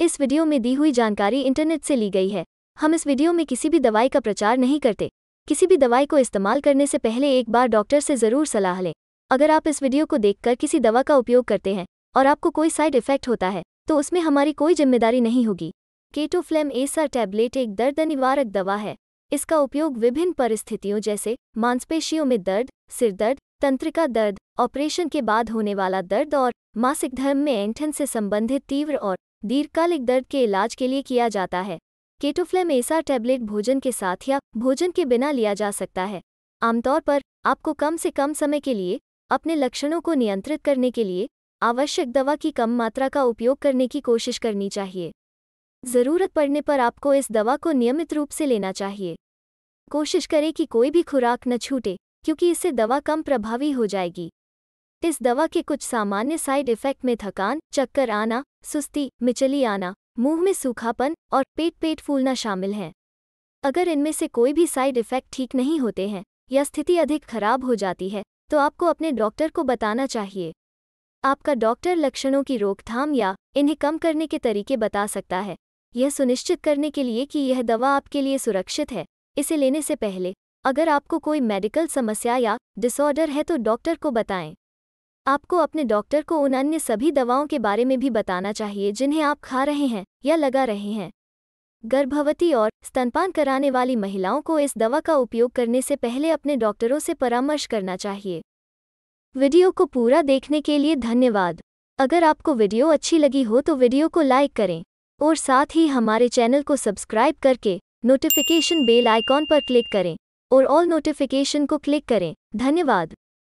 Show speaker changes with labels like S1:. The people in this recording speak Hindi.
S1: इस वीडियो में दी हुई जानकारी इंटरनेट से ली गई है हम इस वीडियो में किसी भी दवाई का प्रचार नहीं करते किसी भी दवाई को इस्तेमाल करने से पहले एक बार डॉक्टर से ज़रूर सलाह लें अगर आप इस वीडियो को देखकर किसी दवा का उपयोग करते हैं और आपको कोई साइड इफेक्ट होता है तो उसमें हमारी कोई जिम्मेदारी नहीं होगी केटोफ्लेम एसर टैबलेट एक दर्द निवारक दवा है इसका उपयोग विभिन्न परिस्थितियों जैसे मांसपेशियों में दर्द सिरदर्द तंत्रिका दर्द ऑपरेशन के बाद होने वाला दर्द और मासिक धर्म में एंठन से संबंधित तीव्र और दीर्घकालिक दर्द के इलाज के लिए किया जाता है केटोफ्लेम ऐसा टैबलेट भोजन के साथ या भोजन के बिना लिया जा सकता है आमतौर पर आपको कम से कम समय के लिए अपने लक्षणों को नियंत्रित करने के लिए आवश्यक दवा की कम मात्रा का उपयोग करने की कोशिश करनी चाहिए ज़रूरत पड़ने पर आपको इस दवा को नियमित रूप से लेना चाहिए कोशिश करें कि कोई भी खुराक न छूटे क्योंकि इससे दवा कम प्रभावी हो जाएगी इस दवा के कुछ सामान्य साइड इफ़ेक्ट में थकान चक्कर आना सुस्ती मिचली आना मुंह में सूखापन और पेट पेट फूलना शामिल हैं अगर इनमें से कोई भी साइड इफ़ेक्ट ठीक नहीं होते हैं या स्थिति अधिक खराब हो जाती है तो आपको अपने डॉक्टर को बताना चाहिए आपका डॉक्टर लक्षणों की रोकथाम या इन्हें कम करने के तरीके बता सकता है यह सुनिश्चित करने के लिए कि यह दवा आपके लिए सुरक्षित है इसे लेने से पहले अगर आपको कोई मेडिकल समस्या या डिसऑर्डर है तो डॉक्टर को बताएं आपको अपने डॉक्टर को उन अन्य सभी दवाओं के बारे में भी बताना चाहिए जिन्हें आप खा रहे हैं या लगा रहे हैं गर्भवती और स्तनपान कराने वाली महिलाओं को इस दवा का उपयोग करने से पहले अपने डॉक्टरों से परामर्श करना चाहिए वीडियो को पूरा देखने के लिए धन्यवाद अगर आपको वीडियो अच्छी लगी हो तो वीडियो को लाइक करें और साथ ही हमारे चैनल को सब्सक्राइब करके नोटिफिकेशन बेल आइकॉन पर क्लिक करें और ऑल नोटिफिकेशन को क्लिक करें धन्यवाद